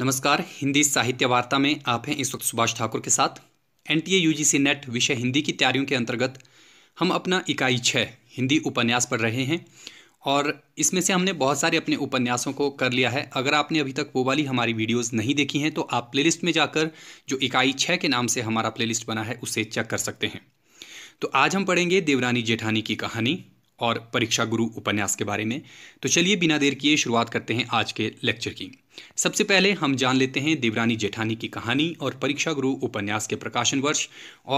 नमस्कार हिंदी साहित्य वार्ता में आप हैं इस वक्त सुभाष ठाकुर के साथ एन टी यूजीसी नेट विषय हिंदी की तैयारियों के अंतर्गत हम अपना इकाई छः हिंदी उपन्यास पढ़ रहे हैं और इसमें से हमने बहुत सारे अपने उपन्यासों को कर लिया है अगर आपने अभी तक वो वाली हमारी वीडियोस नहीं देखी हैं तो आप प्लेलिस्ट में जाकर जो इकाई छः के नाम से हमारा प्लेलिस्ट बना है उसे चेक कर सकते हैं तो आज हम पढ़ेंगे देवरानी जेठानी की कहानी और परीक्षा गुरु उपन्यास के बारे में तो चलिए बिना देर किए शुरुआत करते हैं आज के लेक्चर की सबसे पहले हम जान लेते हैं देवरानी जेठानी की कहानी और परीक्षा गुरु उपन्यास के प्रकाशन वर्ष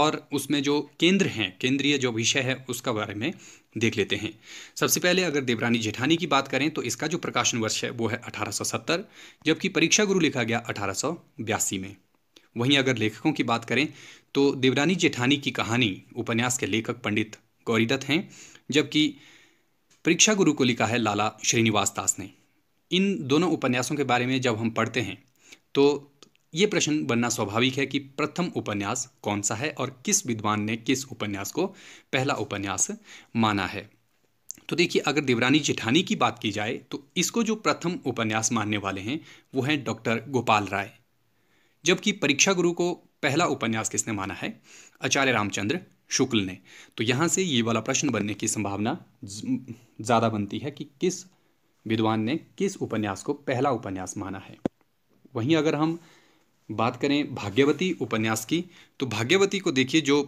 और उसमें जो केंद्र हैं केंद्रीय जो विषय है उसका बारे में देख लेते हैं सबसे पहले अगर देवरानी जेठानी की बात करें तो इसका जो प्रकाशन वर्ष है वो है अठारह जबकि परीक्षा गुरु लिखा गया अठारह में वहीं अगर लेखकों की बात करें तो देवरानी जेठानी की कहानी उपन्यास के लेखक पंडित गौरीदत्त हैं जबकि परीक्षा गुरु को लिखा है लाला श्रीनिवास दास ने इन दोनों उपन्यासों के बारे में जब हम पढ़ते हैं तो ये प्रश्न बनना स्वाभाविक है कि प्रथम उपन्यास कौन सा है और किस विद्वान ने किस उपन्यास को पहला उपन्यास माना है तो देखिए अगर देवरानी जेठानी की बात की जाए तो इसको जो प्रथम उपन्यास मानने वाले हैं वो हैं डॉक्टर गोपाल राय जबकि परीक्षा गुरु को पहला उपन्यास किसने माना है आचार्य रामचंद्र शुक्ल ने तो यहाँ से ये वाला प्रश्न बनने की संभावना ज़्यादा बनती है कि किस विद्वान ने किस उपन्यास को पहला उपन्यास माना है वहीं अगर हम बात करें भाग्यवती उपन्यास की तो भाग्यवती को देखिए जो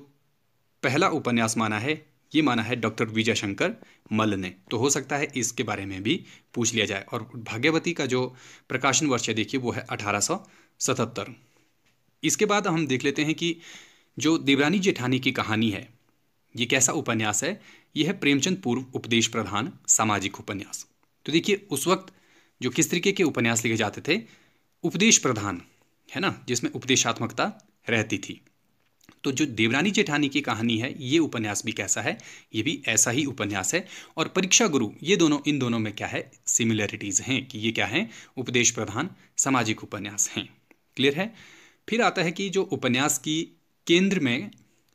पहला उपन्यास माना है ये माना है डॉक्टर विजय शंकर मल ने तो हो सकता है इसके बारे में भी पूछ लिया जाए और भाग्यवती का जो प्रकाशन वर्ष है देखिए वो है अठारह इसके बाद हम देख लेते हैं कि जो देवरानी जेठानी की कहानी है ये कैसा उपन्यास है यह है प्रेमचंद पूर्व उपदेश प्रधान सामाजिक उपन्यास तो देखिए उस वक्त जो किस तरीके के उपन्यास लिखे जाते थे उपदेश प्रधान है ना जिसमें उपदेशात्मकता रहती थी तो जो देवरानी जेठानी की कहानी है ये उपन्यास भी कैसा है ये भी ऐसा ही उपन्यास है और परीक्षा गुरु ये दोनों इन दोनों में क्या है सिमिलरिटीज़ हैं कि ये क्या है उपदेश प्रधान सामाजिक उपन्यास हैं क्लियर है फिर आता है कि जो उपन्यास की केंद्र में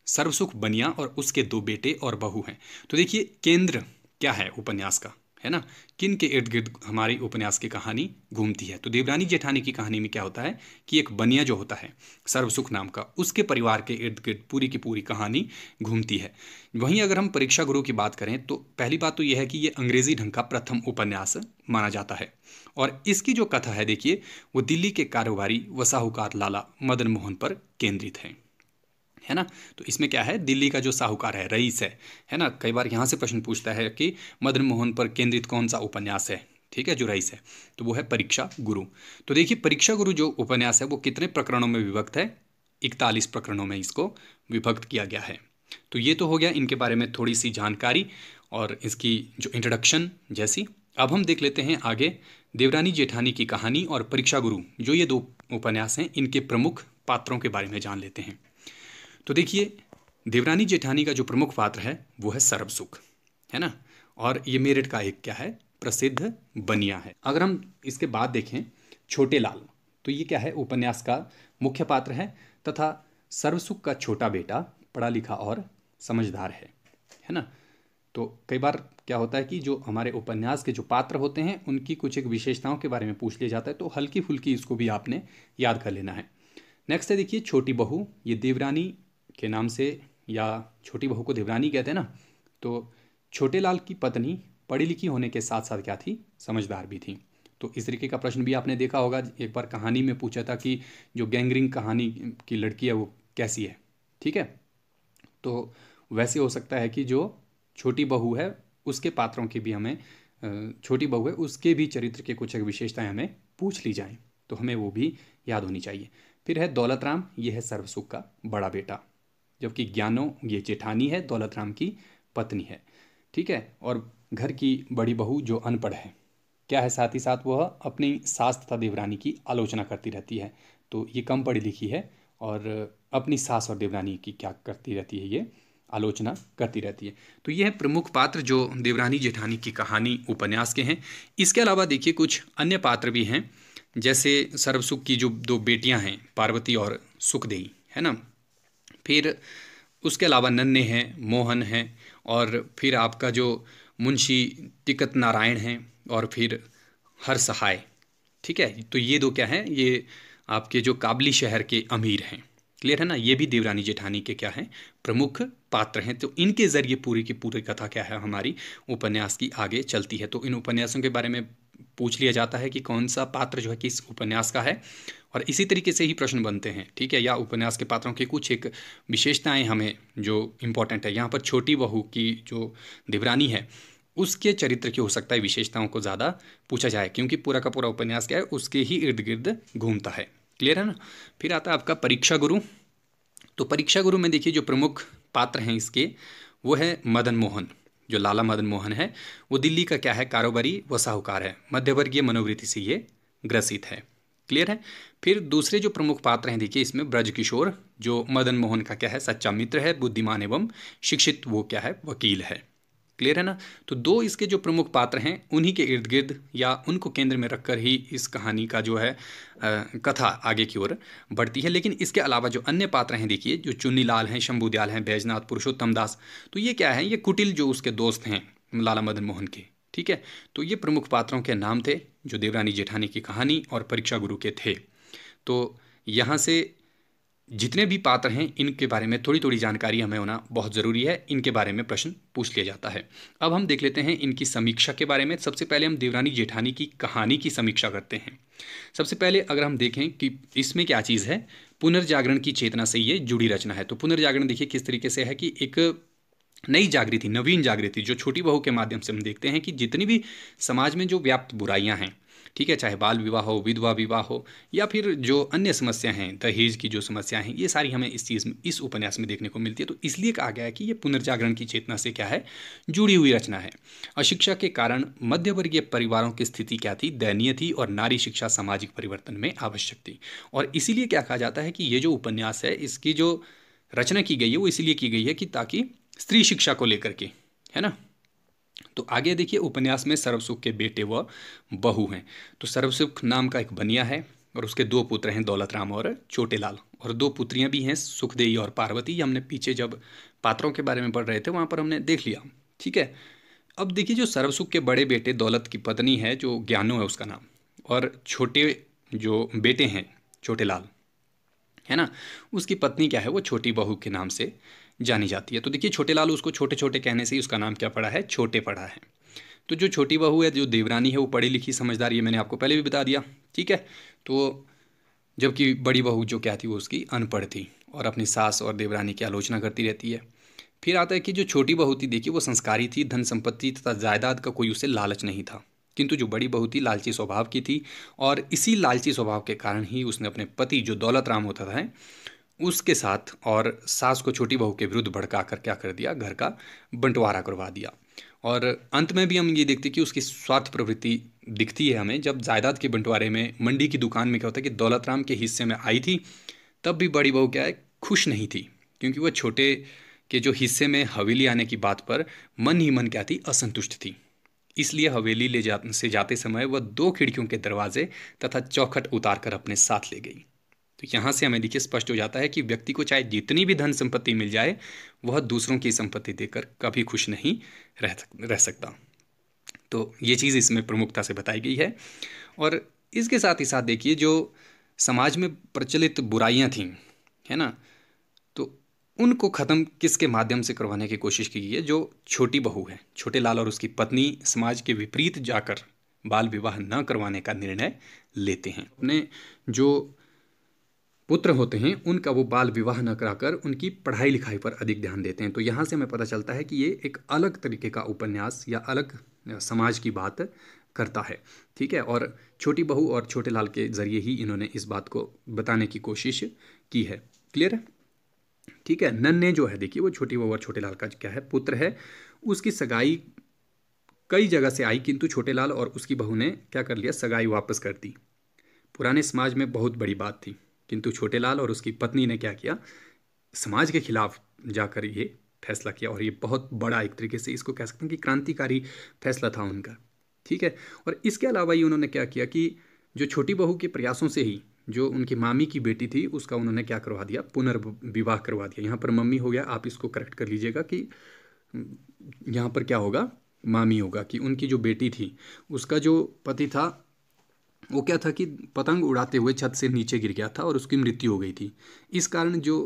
सर्वसुख बनिया और उसके दो बेटे और बहू हैं तो देखिए केंद्र क्या है उपन्यास का है ना किन के इर्द गिर्द हमारी उपन्यास की कहानी घूमती है तो देवरानी जेठानी की कहानी में क्या होता है कि एक बनिया जो होता है सर्वसुख नाम का उसके परिवार के इर्द गिर्द पूरी की पूरी कहानी घूमती है वहीं अगर हम परीक्षा गुरु की बात करें तो पहली बात तो यह है कि ये अंग्रेजी ढंग का प्रथम उपन्यास माना जाता है और इसकी जो कथा है देखिए वो दिल्ली के कारोबारी व साहूकार लाला मदन मोहन पर केंद्रित हैं है ना तो इसमें क्या है दिल्ली का जो साहूकार है रईस है है ना कई बार यहाँ से प्रश्न पूछता है कि मदन मोहन पर केंद्रित कौन सा उपन्यास है ठीक है जो रईस है तो वो है परीक्षा गुरु तो देखिए परीक्षा गुरु जो उपन्यास है वो कितने प्रकरणों में विभक्त है इकतालीस प्रकरणों में इसको विभक्त किया गया है तो ये तो हो गया इनके बारे में थोड़ी सी जानकारी और इसकी जो इंट्रोडक्शन जैसी अब हम देख लेते हैं आगे देवरानी जेठानी की कहानी और परीक्षा गुरु जो ये दो उपन्यास हैं इनके प्रमुख पात्रों के बारे में जान लेते हैं तो देखिए देवरानी जेठानी का जो प्रमुख पात्र है वो है सर्वसुख है ना और ये मेरठ का एक क्या है प्रसिद्ध बनिया है अगर हम इसके बाद देखें छोटे लाल तो ये क्या है उपन्यास का मुख्य पात्र है तथा सर्वसुख का छोटा बेटा पढ़ा लिखा और समझदार है है ना तो कई बार क्या होता है कि जो हमारे उपन्यास के जो पात्र होते हैं उनकी कुछ एक विशेषताओं के बारे में पूछ लिया जाता है तो हल्की फुल्की इसको भी आपने याद कर लेना है नेक्स्ट है देखिए छोटी बहू ये देवरानी के नाम से या छोटी बहू को देवरानी कहते हैं ना तो छोटे लाल की पत्नी पढ़ी लिखी होने के साथ साथ क्या थी समझदार भी थी तो इस तरीके का प्रश्न भी आपने देखा होगा एक बार कहानी में पूछा था कि जो गैंगरिंग कहानी की लड़की है वो कैसी है ठीक है तो वैसे हो सकता है कि जो छोटी बहू है उसके पात्रों की भी हमें छोटी बहू है उसके भी चरित्र के कुछ विशेषताएं हमें पूछ ली जाएं तो हमें वो भी याद होनी चाहिए फिर है दौलत राम यह है सर्वसुख का बड़ा बेटा जबकि ज्ञानो ये जेठानी है दौलत राम की पत्नी है ठीक है और घर की बड़ी बहू जो अनपढ़ है क्या है साथ ही साथ वह अपनी सास तथा देवरानी की आलोचना करती रहती है तो ये कम पढ़ी लिखी है और अपनी सास और देवरानी की क्या करती रहती है ये आलोचना करती रहती है तो ये है प्रमुख पात्र जो देवरानी जेठानी की कहानी उपन्यास के हैं इसके अलावा देखिए कुछ अन्य पात्र भी हैं जैसे सर्वसुख की जो दो बेटियां हैं पार्वती और सुखदेई है ना फिर उसके अलावा नन्हे हैं मोहन हैं और फिर आपका जो मुंशी टिकत नारायण हैं और फिर हर सहाय ठीक है तो ये दो क्या हैं ये आपके जो काबली शहर के अमीर हैं क्लियर है ना ये भी देवरानी जेठानी के क्या हैं प्रमुख पात्र हैं तो इनके ज़रिए पूरी की पूरी कथा क्या है हमारी उपन्यास की आगे चलती है तो इन उपन्यासों के बारे में पूछ लिया जाता है कि कौन सा पात्र जो है किस उपन्यास का है और इसी तरीके से ही प्रश्न बनते हैं ठीक है या उपन्यास के पात्रों की कुछ एक विशेषताएं हमें जो इम्पोर्टेंट है यहाँ पर छोटी बहू की जो देवरानी है उसके चरित्र की हो सकता है विशेषताओं को ज़्यादा पूछा जाए क्योंकि पूरा का पूरा उपन्यास क्या है उसके ही इर्द गिर्द घूमता है क्लियर है ना फिर आता है आपका परीक्षा गुरु तो परीक्षा गुरु में देखिए जो प्रमुख पात्र हैं इसके वो है मदन मोहन जो लाला मदन मोहन है वो दिल्ली का क्या है कारोबारी व साहूकार है मध्यवर्गीय मनोवृत्ति से ये ग्रसित है क्लियर है फिर दूसरे जो प्रमुख पात्र हैं देखिए इसमें ब्रज किशोर जो मदन मोहन का क्या है सच्चा मित्र है बुद्धिमान एवं शिक्षित वो क्या है वकील है क्लियर है ना तो दो इसके जो प्रमुख पात्र हैं उन्हीं के इर्द गिर्द या उनको केंद्र में रखकर ही इस कहानी का जो है आ, कथा आगे की ओर बढ़ती है लेकिन इसके अलावा जो अन्य पात्र हैं देखिए जो चुन्नीलाल हैं शंभुदयाल हैं बैजनाथ पुरुषोत्तम दास तो ये क्या है ये कुटिल जो उसके दोस्त हैं लाला मदन मोहन के ठीक है तो ये प्रमुख पात्रों के नाम थे जो देवरानी जेठानी की कहानी और परीक्षा गुरु के थे तो यहाँ से जितने भी पात्र हैं इनके बारे में थोड़ी थोड़ी जानकारी हमें होना बहुत ज़रूरी है इनके बारे में प्रश्न पूछ लिया जाता है अब हम देख लेते हैं इनकी समीक्षा के बारे में सबसे पहले हम देवरानी जेठानी की कहानी की समीक्षा करते हैं सबसे पहले अगर हम देखें कि इसमें क्या चीज़ है पुनर्जागरण की चेतना से ये जुड़ी रचना है तो पुनर्जागरण देखिए किस तरीके से है कि एक नई जागृति नवीन जागृति जो छोटी बहू के माध्यम से हम देखते हैं कि जितनी भी समाज में जो व्याप्त बुराइयाँ हैं ठीक है चाहे बाल विवाह हो विधवा विवाह हो या फिर जो अन्य समस्या हैं दहेज की जो समस्या हैं ये सारी हमें इस चीज़ में इस उपन्यास में देखने को मिलती है तो इसलिए कहा गया है कि ये पुनर्जागरण की चेतना से क्या है जुड़ी हुई रचना है अशिक्षा के कारण मध्यवर्गीय परिवारों की स्थिति क्या थी दयनीय थी और नारी शिक्षा सामाजिक परिवर्तन में आवश्यक थी और इसीलिए क्या कहा जाता है कि ये जो उपन्यास है इसकी जो रचना की गई है वो इसीलिए की गई है कि ताकि स्त्री शिक्षा को लेकर के है ना तो आगे देखिए उपन्यास में सर्वसुख के बेटे व बहू हैं तो सर्वसुख नाम का एक बनिया है और उसके दो पुत्र हैं दौलत राम और छोटेलाल और दो पुत्रियां भी हैं सुखदेई और पार्वती हमने पीछे जब पात्रों के बारे में पढ़ रहे थे वहाँ पर हमने देख लिया ठीक है अब देखिए जो सर्वसुख के बड़े बेटे दौलत की पत्नी है जो ज्ञानो है उसका नाम और छोटे जो बेटे हैं छोटेलाल है ना उसकी पत्नी क्या है वो छोटी बहू के नाम से जानी जाती है तो देखिए छोटे लाल उसको छोटे छोटे कहने से ही उसका नाम क्या पड़ा है छोटे पड़ा है तो जो छोटी बहू है जो देवरानी है वो पढ़ी लिखी समझदार ये मैंने आपको पहले भी बता दिया ठीक है तो जबकि बड़ी बहू जो क्या थी वो उसकी अनपढ़ थी और अपनी सास और देवरानी की आलोचना करती रहती है फिर आता है कि जो छोटी बहू थी देखिए वो संस्कारी थी धन संपत्ति तथा जायदाद का कोई उसे लालच नहीं था किंतु जो बड़ी बहू थी लालची स्वभाव की थी और इसी लालची स्वभाव के कारण ही उसने अपने पति जो दौलत राम होता था उसके साथ और सास को छोटी बहू के विरुद्ध भड़का कर क्या कर दिया घर का बंटवारा करवा दिया और अंत में भी हम ये देखते कि उसकी स्वार्थ प्रवृत्ति दिखती है हमें जब जायदाद के बंटवारे में मंडी की दुकान में क्या होता है कि दौलतराम के हिस्से में आई थी तब भी बड़ी बहू क्या है खुश नहीं थी क्योंकि वह छोटे के जो हिस्से में हवेली आने की बात पर मन ही मन क्या थी असंतुष्ट थी इसलिए हवेली ले जा से जाते समय वह दो खिड़कियों के दरवाजे तथा चौखट उतार कर अपने साथ ले गई तो यहाँ से हमें देखिए स्पष्ट हो जाता है कि व्यक्ति को चाहे जितनी भी धन संपत्ति मिल जाए वह दूसरों की संपत्ति देकर कभी खुश नहीं रह रह सकता तो ये चीज़ इसमें प्रमुखता से बताई गई है और इसके साथ ही साथ देखिए जो समाज में प्रचलित बुराइयाँ थीं है ना तो उनको ख़त्म किसके माध्यम से करवाने की कोशिश की गई है जो छोटी बहू है छोटे लाल और उसकी पत्नी समाज के विपरीत जाकर बाल विवाह न करवाने का निर्णय लेते हैं अपने जो पुत्र होते हैं उनका वो बाल विवाह न कराकर उनकी पढ़ाई लिखाई पर अधिक ध्यान देते हैं तो यहाँ से हमें पता चलता है कि ये एक अलग तरीके का उपन्यास या अलग समाज की बात करता है ठीक है और छोटी बहू और छोटे लाल के ज़रिए ही इन्होंने इस बात को बताने की कोशिश की है क्लियर है ठीक है नन्हे जो है देखिए वो छोटी बहू और छोटे लाल का क्या है पुत्र है उसकी सगाई कई जगह से आई किंतु छोटे लाल और उसकी बहू ने क्या कर लिया सगाई वापस कर दी पुराने समाज में बहुत बड़ी बात थी किंतु छोटे लाल और उसकी पत्नी ने क्या किया समाज के खिलाफ जाकर ये फैसला किया और ये बहुत बड़ा एक तरीके से इसको कह सकते हैं कि क्रांतिकारी फैसला था उनका ठीक है और इसके अलावा ही उन्होंने क्या किया कि जो छोटी बहू के प्रयासों से ही जो उनकी मामी की बेटी थी उसका उन्होंने क्या करवा दिया पुनर्विवाह करवा दिया यहाँ पर मम्मी हो गया आप इसको करेक्ट कर लीजिएगा कि यहाँ पर क्या होगा मामी होगा कि उनकी जो बेटी थी उसका जो पति था वो क्या था कि पतंग उड़ाते हुए छत से नीचे गिर गया था और उसकी मृत्यु हो गई थी इस कारण जो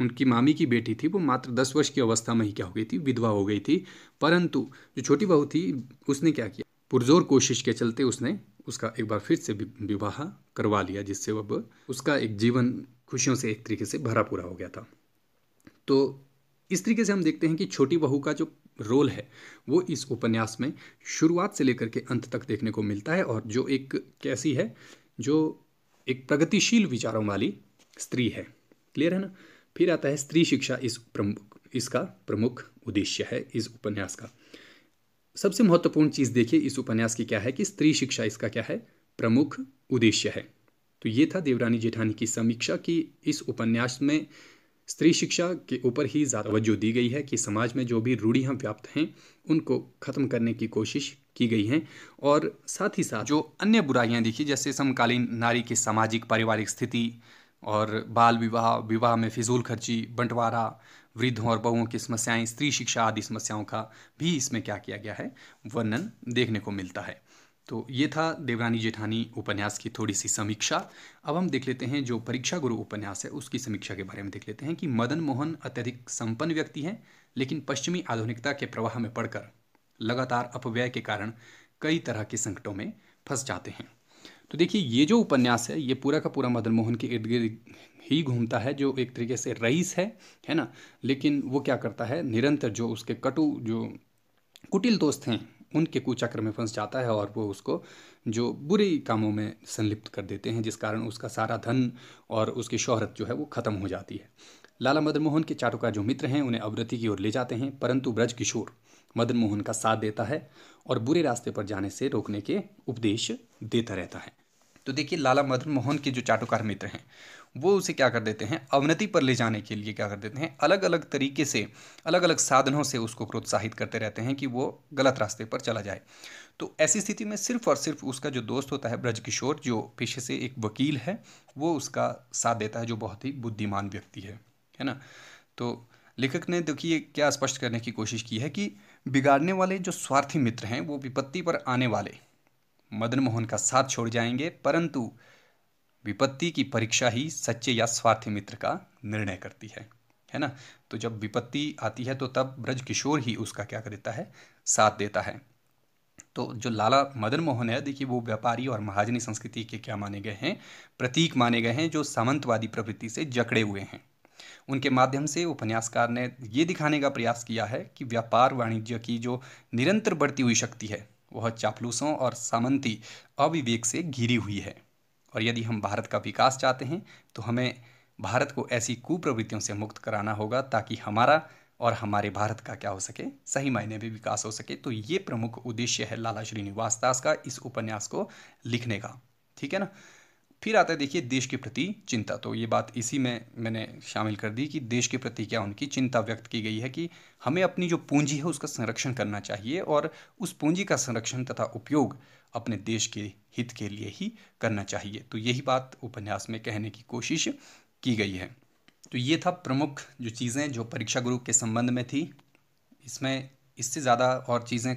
उनकी मामी की बेटी थी वो मात्र दस वर्ष की अवस्था में ही क्या हो गई थी विधवा हो गई थी परंतु जो छोटी बहू थी उसने क्या किया पुरजोर कोशिश के चलते उसने उसका एक बार फिर से विवाह करवा लिया जिससे अब उसका एक जीवन खुशियों से एक तरीके से भरा पूरा हो गया था तो इस तरीके से हम देखते हैं कि छोटी बहू का जो रोल है वो इस उपन्यास में शुरुआत से लेकर के अंत तक देखने को मिलता है और जो एक कैसी है जो एक प्रगतिशील विचारों वाली स्त्री है क्लियर है ना फिर आता है स्त्री शिक्षा इस प्रमुख इसका प्रमुख उद्देश्य है इस उपन्यास का सबसे महत्वपूर्ण चीज़ देखिए इस उपन्यास की क्या है कि स्त्री शिक्षा इसका क्या है प्रमुख उद्देश्य है तो ये था देवरानी जेठानी की समीक्षा कि इस उपन्यास में स्त्री शिक्षा के ऊपर ही ज़्यादा तवज्जो दी गई है कि समाज में जो भी रूढ़ियाँ व्याप्त हैं उनको ख़त्म करने की कोशिश की गई हैं और साथ ही साथ जो अन्य बुराइयाँ देखी जैसे समकालीन नारी की सामाजिक पारिवारिक स्थिति और बाल विवाह विवाह में फिजूल खर्ची बंटवारा वृद्धों और बहुओं की समस्याएं स्त्री शिक्षा आदि समस्याओं का भी इसमें क्या किया गया है वर्णन देखने को मिलता है तो ये था देवरानी जेठानी उपन्यास की थोड़ी सी समीक्षा अब हम देख लेते हैं जो परीक्षा गुरु उपन्यास है उसकी समीक्षा के बारे में देख लेते हैं कि मदन मोहन अत्यधिक संपन्न व्यक्ति हैं लेकिन पश्चिमी आधुनिकता के प्रवाह में पड़कर लगातार अपव्यय के कारण कई तरह के संकटों में फंस जाते हैं तो देखिए ये जो उपन्यास है ये पूरा का पूरा मदन मोहन के इर्द गिर्द ही घूमता है जो एक तरीके से रईस है है ना लेकिन वो क्या करता है निरंतर जो उसके कटु जो कुटिल दोस्त हैं उनके कुचक्र में फंस जाता है और वो उसको जो बुरे कामों में संलिप्त कर देते हैं जिस कारण उसका सारा धन और उसकी शोहरत जो है वो ख़त्म हो जाती है लाला मदन मोहन के चाटुका जो मित्र हैं उन्हें अवरति की ओर ले जाते हैं परंतु ब्रज किशोर मदन मोहन का साथ देता है और बुरे रास्ते पर जाने से रोकने के उपदेश देता रहता है तो देखिए लाला मदन मोहन के जो चाटुकार मित्र हैं वो उसे क्या कर देते हैं अवनति पर ले जाने के लिए क्या कर देते हैं अलग अलग तरीके से अलग अलग साधनों से उसको प्रोत्साहित करते रहते हैं कि वो गलत रास्ते पर चला जाए तो ऐसी स्थिति में सिर्फ और सिर्फ उसका जो दोस्त होता है ब्रजकिशोर जो पेशे से एक वकील है वो उसका साथ देता है जो बहुत ही बुद्धिमान व्यक्ति है है ना तो लेखक ने देखिए क्या स्पष्ट करने की कोशिश की है कि बिगाड़ने वाले जो स्वार्थी मित्र हैं वो विपत्ति पर आने वाले मदन मोहन का साथ छोड़ जाएंगे परंतु विपत्ति की परीक्षा ही सच्चे या स्वार्थी मित्र का निर्णय करती है है ना तो जब विपत्ति आती है तो तब ब्रज किशोर ही उसका क्या देता है साथ देता है तो जो लाला मदन मोहन है देखिए वो व्यापारी और महाजनी संस्कृति के क्या माने गए हैं प्रतीक माने गए हैं जो सामंतवादी प्रवृत्ति से जकड़े हुए हैं उनके माध्यम से उपन्यासकार ने ये दिखाने का प्रयास किया है कि व्यापार वाणिज्य की जो निरंतर बढ़ती हुई शक्ति है वह चापलूसों और सामंती अविवेक से घिरी हुई है और यदि हम भारत का विकास चाहते हैं तो हमें भारत को ऐसी कुप्रवृत्तियों से मुक्त कराना होगा ताकि हमारा और हमारे भारत का क्या हो सके सही मायने में विकास हो सके तो ये प्रमुख उद्देश्य है लाला श्रीनिवास दास का इस उपन्यास को लिखने का ठीक है ना फिर आता है देखिए देश के प्रति चिंता तो ये बात इसी में मैंने शामिल कर दी कि देश के प्रति क्या उनकी चिंता व्यक्त की गई है कि हमें अपनी जो पूंजी है उसका संरक्षण करना चाहिए और उस पूंजी का संरक्षण तथा उपयोग अपने देश के हित के लिए ही करना चाहिए तो यही बात उपन्यास में कहने की कोशिश की गई है तो ये था प्रमुख जो चीज़ें जो परीक्षा गुरु के संबंध में थी इसमें इससे ज़्यादा और चीज़ें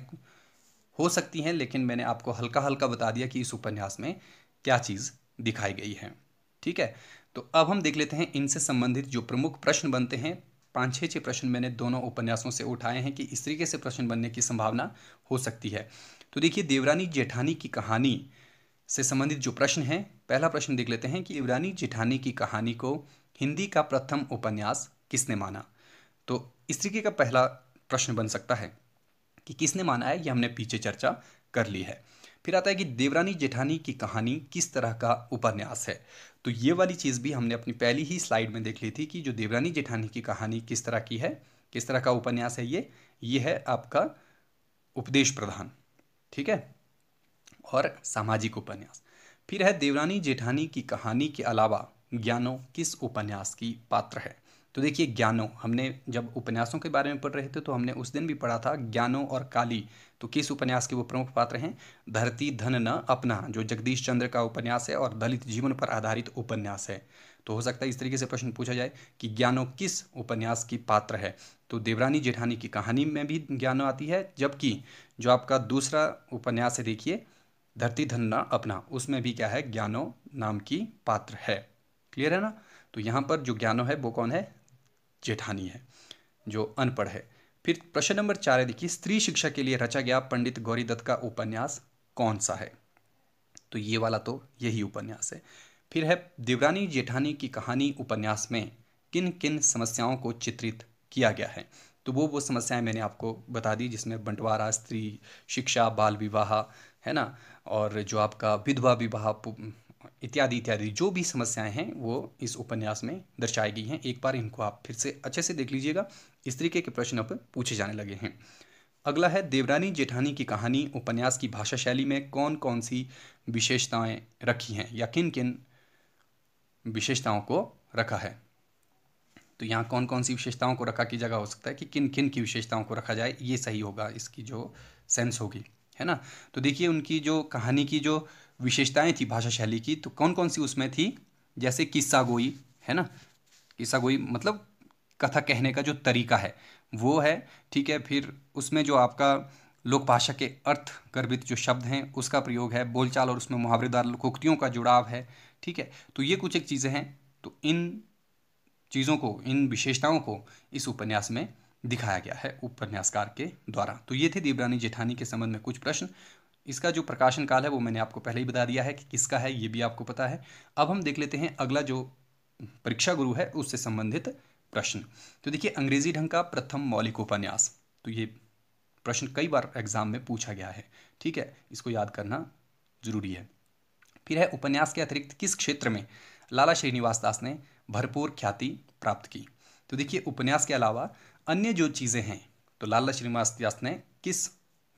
हो सकती हैं लेकिन मैंने आपको हल्का हल्का बता दिया कि इस उपन्यास में क्या चीज़ दिखाई गई है ठीक है तो अब हम देख लेते हैं इनसे संबंधित जो प्रमुख प्रश्न बनते हैं पाँच छः छः प्रश्न मैंने दोनों उपन्यासों से उठाए हैं कि इस तरीके से प्रश्न बनने की संभावना हो सकती है तो देखिए देवरानी जेठानी की कहानी से संबंधित जो प्रश्न है पहला प्रश्न देख लेते हैं कि देवरानी जेठानी की कहानी को हिंदी का प्रथम उपन्यास किसने माना तो इस तरीके का पहला प्रश्न बन सकता है कि किसने माना है ये हमने पीछे चर्चा कर ली है फिर आता है कि देवरानी जेठानी की कहानी किस तरह का उपन्यास है तो ये वाली चीज़ भी हमने अपनी पहली ही स्लाइड में देख ली थी कि जो देवरानी जेठानी की कहानी किस तरह की है किस तरह का उपन्यास है ये ये है आपका उपदेश प्रधान ठीक है और सामाजिक उपन्यास फिर है देवरानी जेठानी की कहानी के अलावा ज्ञानो किस उपन्यास की पात्र है तो देखिए ज्ञानो हमने जब उपन्यासों के बारे में पढ़ रहे थे तो हमने उस दिन भी पढ़ा था ज्ञानो और काली तो किस उपन्यास के वो प्रमुख पात्र हैं धरती धन न अपना जो जगदीश चंद्र का उपन्यास है और दलित जीवन पर आधारित उपन्यास है तो हो सकता है इस तरीके से प्रश्न पूछा जाए कि ज्ञानो किस उपन्यास की पात्र है तो देवरानी जेठानी की कहानी में भी ज्ञानो आती है जबकि जो आपका दूसरा उपन्यास है देखिए धरती धन्ना अपना उसमें भी क्या है ज्ञानो नाम की पात्र है क्लियर है ना तो यहाँ पर जो ज्ञानो है वो कौन है जेठानी है जो अनपढ़ है फिर प्रश्न नंबर चार है देखिए स्त्री शिक्षा के लिए रचा गया पंडित गौरीदत्त का उपन्यास कौन सा है तो ये वाला तो यही उपन्यास है फिर है देवरानी जेठानी की कहानी उपन्यास में किन किन समस्याओं को चित्रित किया गया है तो वो वो समस्याएं मैंने आपको बता दी जिसमें बंटवारा स्त्री शिक्षा बाल विवाह है ना और जो आपका विधवा विवाह इत्यादि इत्यादि जो भी समस्याएं हैं वो इस उपन्यास में दर्शाई गई हैं एक बार इनको आप फिर से अच्छे से देख लीजिएगा इस तरीके के प्रश्न अब पूछे जाने लगे हैं अगला है देवरानी जेठानी की कहानी उपन्यास की भाषा शैली में कौन कौन सी विशेषताएं रखी हैं या किन किन विशेषताओं को रखा है तो यहाँ कौन कौन सी विशेषताओं को रखा की जगह हो सकता है कि किन किन की विशेषताओं को रखा जाए ये सही होगा इसकी जो सेंस होगी है ना तो देखिए उनकी जो कहानी की जो विशेषताएं थी भाषा शैली की तो कौन कौन सी उसमें थी जैसे किस्सा गोई है ना किस्सा गोई मतलब कथा कहने का जो तरीका है वो है ठीक है फिर उसमें जो आपका लोकभाषा के अर्थ गर्भित जो शब्द हैं उसका प्रयोग है बोलचाल और उसमें मुहावरेदार लोकोक्तियों का जुड़ाव है ठीक है तो ये कुछ एक चीज़ें हैं तो इन चीज़ों को इन विशेषताओं को इस उपन्यास में दिखाया गया है उपन्यासकार के द्वारा तो ये थे देवरानी जेठानी के संबंध में कुछ प्रश्न इसका जो प्रकाशन काल है वो मैंने आपको पहले ही बता दिया है कि किसका है ये भी आपको पता है अब हम देख लेते हैं अगला जो परीक्षा गुरु है उससे संबंधित प्रश्न तो देखिए अंग्रेजी ढंग का प्रथम मौलिक उपन्यास तो ये प्रश्न कई बार एग्जाम में पूछा गया है ठीक है इसको याद करना जरूरी है फिर है उपन्यास के अतिरिक्त किस क्षेत्र में लाला श्रीनिवास दास ने भरपूर ख्याति प्राप्त की तो देखिए उपन्यास के अलावा अन्य जो चीज़ें हैं तो लाला श्रीनिवास दास ने किस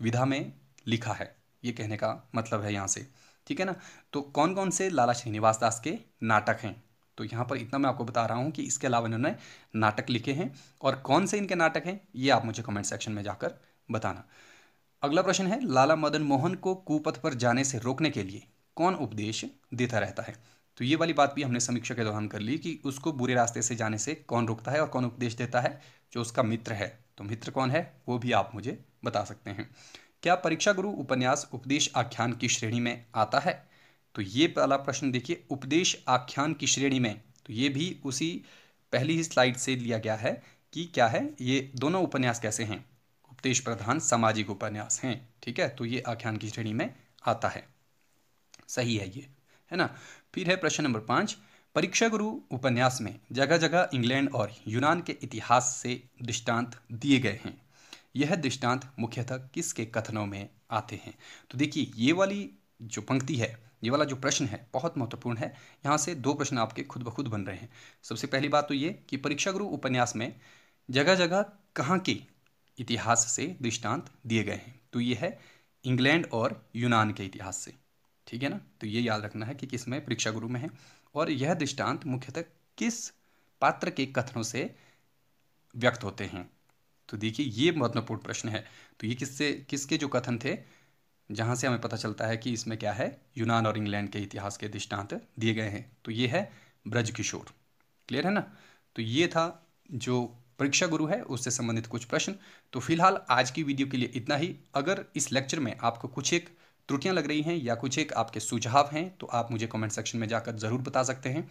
विधा में लिखा है ये कहने का मतलब है यहाँ से ठीक है ना तो कौन कौन से लाला श्रीनिवास दास के नाटक हैं तो यहाँ पर इतना मैं आपको बता रहा हूँ कि इसके अलावा इन्होंने नाटक लिखे हैं और कौन से इनके नाटक हैं ये आप मुझे कमेंट सेक्शन में जाकर बताना अगला प्रश्न है लाला मदन मोहन को कुपथ पर जाने से रोकने के लिए कौन उपदेश देता रहता है तो ये वाली बात भी हमने समीक्षा के दौरान कर ली कि उसको बुरे रास्ते से जाने से कौन रोकता है और कौन उपदेश देता है जो उसका मित्र है तो मित्र कौन है वो भी आप मुझे बता सकते हैं क्या परीक्षा गुरु उपन्यास उपदेश आख्यान की श्रेणी में आता है तो ये पहला प्रश्न देखिए उपदेश आख्यान की श्रेणी में तो ये भी उसी पहली ही स्लाइड से लिया गया है कि क्या है ये दोनों उपन्यास कैसे हैं उपदेश प्रधान सामाजिक उपन्यास हैं ठीक है तो ये आख्यान की श्रेणी में आता है सही है ये है ना फिर है प्रश्न नंबर पाँच परीक्षा गुरु उपन्यास में जगह जगह इंग्लैंड और यूनान के इतिहास से दृष्टांत दिए गए हैं यह दृष्टांत मुख्यतः किसके कथनों में आते हैं तो देखिए ये वाली जो पंक्ति है ये वाला जो प्रश्न है बहुत महत्वपूर्ण है यहाँ से दो प्रश्न आपके खुद ब खुद बन रहे हैं सबसे पहली बात तो ये कि परीक्षा गुरु उपन्यास में जगह जगह कहाँ के इतिहास से दृष्टांत दिए गए हैं तो ये है इंग्लैंड और यूनान के इतिहास से ठीक है ना तो ये याद रखना है कि किस में परीक्षा गुरु में है और यह दृष्टांत मुख्यतः किस पात्र के कथनों से व्यक्त होते हैं तो देखिए ये महत्वपूर्ण प्रश्न है तो ये किससे किसके जो कथन थे जहाँ से हमें पता चलता है कि इसमें क्या है यूनान और इंग्लैंड के इतिहास के दृष्टांत दिए गए हैं तो ये है ब्रज किशोर क्लियर है ना तो ये था जो परीक्षा गुरु है उससे संबंधित कुछ प्रश्न तो फिलहाल आज की वीडियो के लिए इतना ही अगर इस लेक्चर में आपको कुछ एक त्रुटियाँ लग रही हैं या कुछ एक आपके सुझाव हैं तो आप मुझे कमेंट सेक्शन में जाकर ज़रूर बता सकते हैं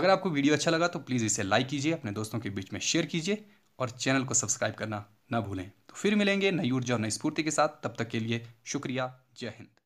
अगर आपको वीडियो अच्छा लगा तो प्लीज़ इसे लाइक कीजिए अपने दोस्तों के बीच में शेयर कीजिए और चैनल को सब्सक्राइब करना ना भूलें तो फिर मिलेंगे नई ऊर्जा और नई स्फूर्ति के साथ तब तक के लिए शुक्रिया जय हिंद